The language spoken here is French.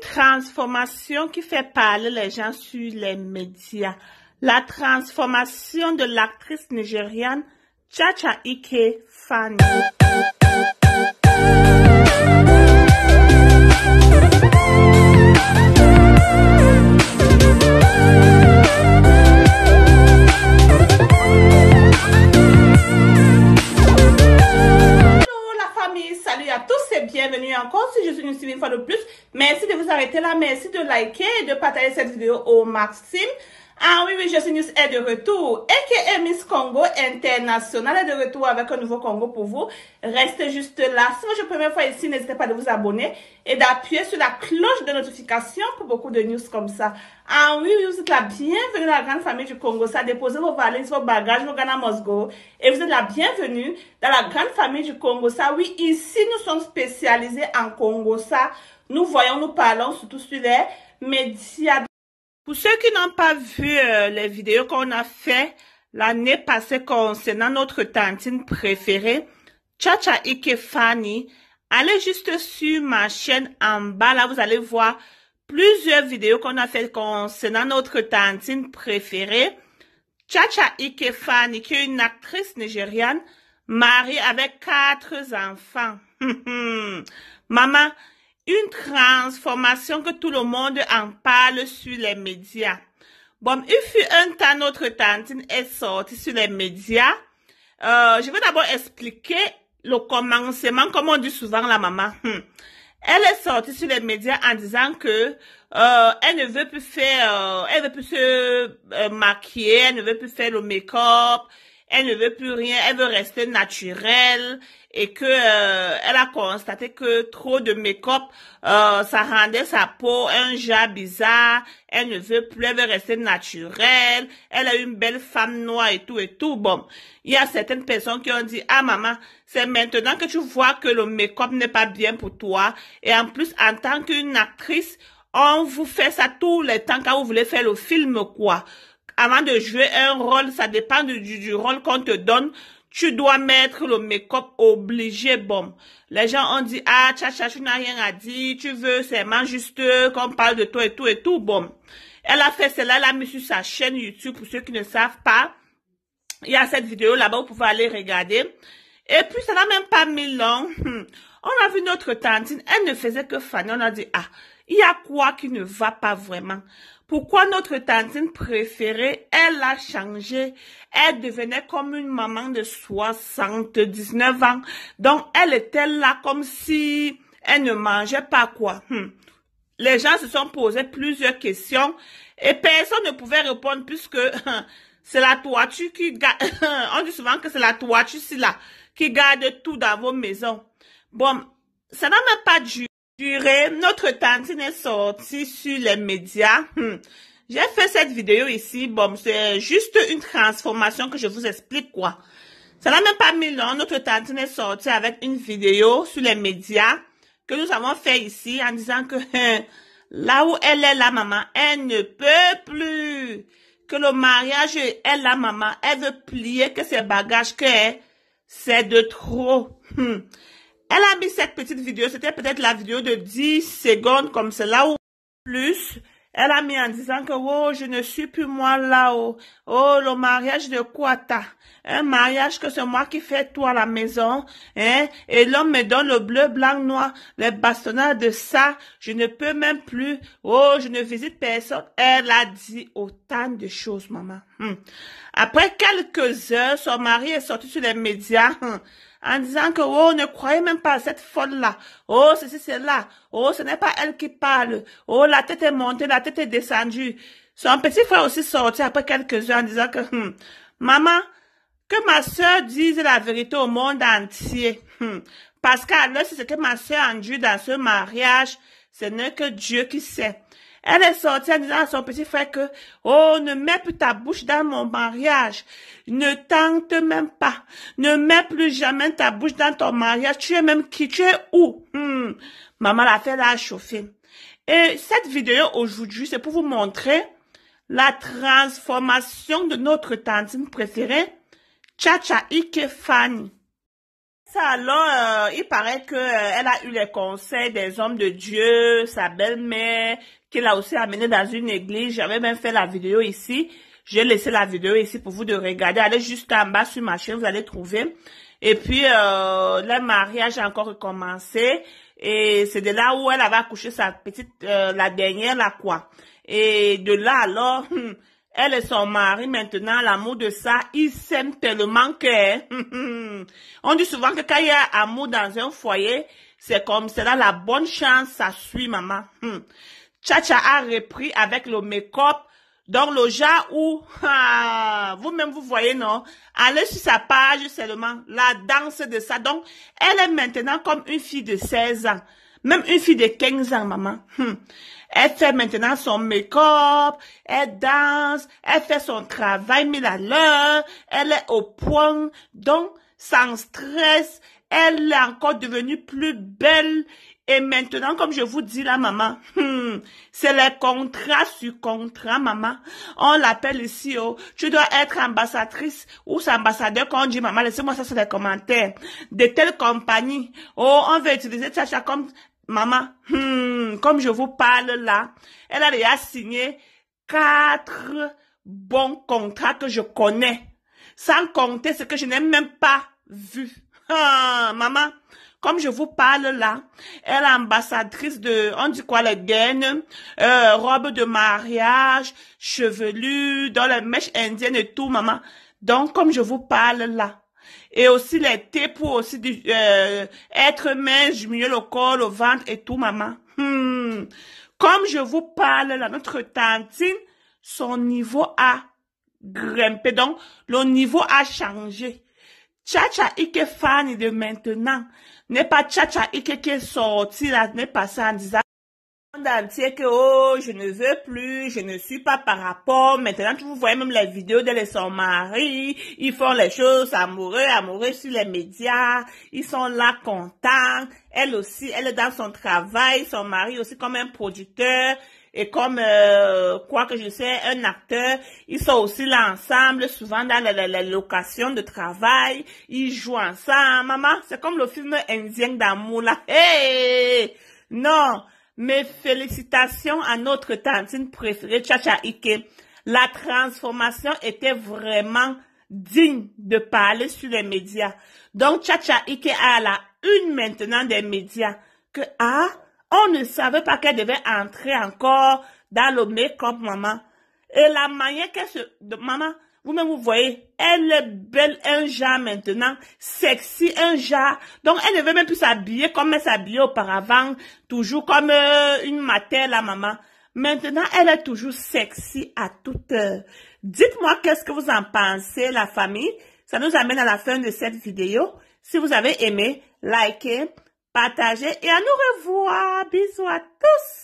transformation qui fait parler les gens sur les médias. La transformation de l'actrice nigériane Chacha Ike Fanny. merci de liker et de partager cette vidéo au maximum. Ah oui, oui, je News est de retour. Et que Miss Congo International est de retour avec un nouveau Congo pour vous. Restez juste là. Si c'est votre première fois ici, n'hésitez pas de vous abonner et d'appuyer sur la cloche de notification pour beaucoup de news comme ça. Ah oui, oui, vous êtes la bienvenue dans la grande famille du Congo. Ça, déposez vos valises, vos bagages, vos à Mosgo. Et vous êtes la bienvenue dans la grande famille du Congo. Ça, oui, ici, nous sommes spécialisés en Congo. Ça, nous voyons, nous parlons surtout sur les médias. Pour ceux qui n'ont pas vu euh, les vidéos qu'on a fait l'année passée concernant notre tantine préférée, Chacha Ikefani, allez juste sur ma chaîne en bas. Là, vous allez voir plusieurs vidéos qu'on a fait concernant notre tantine préférée. Chacha Ikefani, qui est une actrice nigériane, mariée avec quatre enfants. Maman, une transformation que tout le monde en parle sur les médias. Bon, il fut un temps, notre tante est sortie sur les médias. Euh, je vais d'abord expliquer le commencement, comme on dit souvent la maman. Hmm. Elle est sortie sur les médias en disant que euh, elle ne veut plus faire, euh, elle veut plus se euh, maquiller, elle ne veut plus faire le make-up, elle ne veut plus rien, elle veut rester naturelle et que euh, elle a constaté que trop de make-up, euh, ça rendait sa peau un jet bizarre. Elle ne veut plus, elle veut rester naturelle. Elle a une belle femme noire et tout et tout. Bon, il y a certaines personnes qui ont dit, ah maman, c'est maintenant que tu vois que le make-up n'est pas bien pour toi. Et en plus, en tant qu'une actrice, on vous fait ça tous les temps quand vous voulez faire le film, quoi avant de jouer un rôle, ça dépend du, du rôle qu'on te donne. Tu dois mettre le make-up obligé, bon. Les gens ont dit, ah, tcha, tu n'as rien à dire, tu veux seulement juste qu'on parle de toi et tout et tout, bon. Elle a fait cela, elle a mis sur sa chaîne YouTube, pour ceux qui ne savent pas. Il y a cette vidéo là-bas, vous pouvez aller regarder. Et puis, ça n'a même pas mis long. Hmm. On a vu notre tantine, elle ne faisait que faner. On a dit, ah, il y a quoi qui ne va pas vraiment pourquoi notre tantine préférée, elle a changé. Elle devenait comme une maman de 79 ans. Donc, elle était là comme si elle ne mangeait pas quoi. Hmm. Les gens se sont posés plusieurs questions et personne ne pouvait répondre puisque c'est la toiture qui garde, on dit souvent que c'est la toiture là qui garde tout dans vos maisons. Bon, ça n'a même pas dû. Durée, notre tantine est sortie sur les médias. Hmm. J'ai fait cette vidéo ici. Bon, c'est juste une transformation que je vous explique, quoi. Ça n'a même pas mis long. Notre tantine est sortie avec une vidéo sur les médias que nous avons fait ici en disant que hein, là où elle est la maman, elle ne peut plus. Que le mariage est la maman. Elle veut plier que ses bagages que c'est de trop. Hmm. Elle a mis cette petite vidéo, c'était peut-être la vidéo de 10 secondes comme cela ou plus. Elle a mis en disant que, oh, je ne suis plus moi là-haut. Oh, le mariage de Kwata. Un mariage que c'est moi qui fais toi à la maison. Hein? Et l'homme me donne le bleu, blanc, noir, les bastonnades de ça. Je ne peux même plus. Oh, je ne visite personne. Elle a dit autant de choses, maman. Hmm. Après quelques heures, son mari est sorti sur les médias hmm, en disant que, oh, ne croyez même pas à cette folle-là. Oh, ceci, cela. Oh, ce n'est pas elle qui parle. Oh, la tête est montée, la tête est descendue. Son petit frère aussi sorti après quelques heures en disant que, hmm, maman, que ma soeur dise la vérité au monde entier. Parce parce c'est ce que ma soeur a dit dans ce mariage, ce n'est que Dieu qui sait. Elle est sortie en disant à son petit frère que, oh, ne mets plus ta bouche dans mon mariage. Ne tente même pas. Ne mets plus jamais ta bouche dans ton mariage. Tu es même qui? Tu es où? Hmm. Maman l'a fait la chauffer. Et cette vidéo aujourd'hui, c'est pour vous montrer la transformation de notre tantine préférée, Tcha Tcha Ikefani alors, euh, il paraît qu'elle euh, a eu les conseils des hommes de Dieu, sa belle-mère, qu'elle a aussi amenée dans une église. J'avais même fait la vidéo ici. J'ai laissé la vidéo ici pour vous de regarder. Allez juste en bas sur ma chaîne, vous allez trouver. Et puis, euh, le mariage a encore recommencé. Et c'est de là où elle avait accouché sa petite, la dernière, la quoi. Et de là, alors, hmm, elle et son mari, maintenant, l'amour de ça, ils s'aiment tellement que... On dit souvent que quand il y a amour dans un foyer, c'est comme c'est là la bonne chance, ça suit, maman. Hmm. Chacha a repris avec le make-up. Donc, le genre où, ah, vous-même, vous voyez, non? Allez sur sa page seulement, la danse de ça. Donc, elle est maintenant comme une fille de 16 ans. Même une fille de 15 ans, maman, hum. elle fait maintenant son make-up, elle danse, elle fait son travail mais à l'heure, elle est au point, donc sans stress, elle est encore devenue plus belle. Et maintenant, comme je vous dis là, maman, hum, c'est les contrats sur contrat, maman. On l'appelle ici, oh, tu dois être ambassadrice ou ambassadeur quand on dit, maman, laissez-moi ça sur les commentaires. De telle compagnie, oh, on veut utiliser ça comme maman, hmm, comme je vous parle là, elle a déjà signé quatre bons contrats que je connais, sans compter ce que je n'ai même pas vu. maman, comme je vous parle là, elle est ambassadrice de, on dit quoi, les gaines, euh, robe de mariage, chevelu, dans la mèche indienne et tout, maman. Donc, comme je vous parle là, et aussi les thés pour aussi du, euh, être mince, mieux le corps, le ventre et tout, maman. Hmm. Comme je vous parle, là, notre tantine, son niveau a grimpé. Donc, le niveau a changé. Chacha Ike fani de maintenant n'est pas Chacha Ike qui est sorti là, n'est pas ça en disant entier que oh je ne veux plus, je ne suis pas par rapport. Maintenant vous vois même les vidéos de les son mari, ils font les choses amoureux, amoureux sur les médias, ils sont là contents. Elle aussi, elle est dans son travail, son mari aussi comme un producteur et comme euh, quoi que je sais un acteur, ils sont aussi là ensemble, souvent dans les locations de travail, ils jouent ensemble. Maman, c'est comme le film indien d'amour là. Hey, non. Mes félicitations à notre tantine préférée, Chacha Ike. La transformation était vraiment digne de parler sur les médias. Donc, Chacha Ike a la une maintenant des médias que, ah, on ne savait pas qu'elle devait entrer encore dans le make-up, maman. Et la manière qu'elle se, maman, vous-même, vous voyez, elle est belle, un genre maintenant, sexy, un genre. Donc, elle ne veut même plus s'habiller comme elle s'habillait auparavant, toujours comme euh, une matelle, la maman. Maintenant, elle est toujours sexy à toute heure. Dites-moi qu'est-ce que vous en pensez, la famille. Ça nous amène à la fin de cette vidéo. Si vous avez aimé, likez, partagez et à nous revoir. Bisous à tous.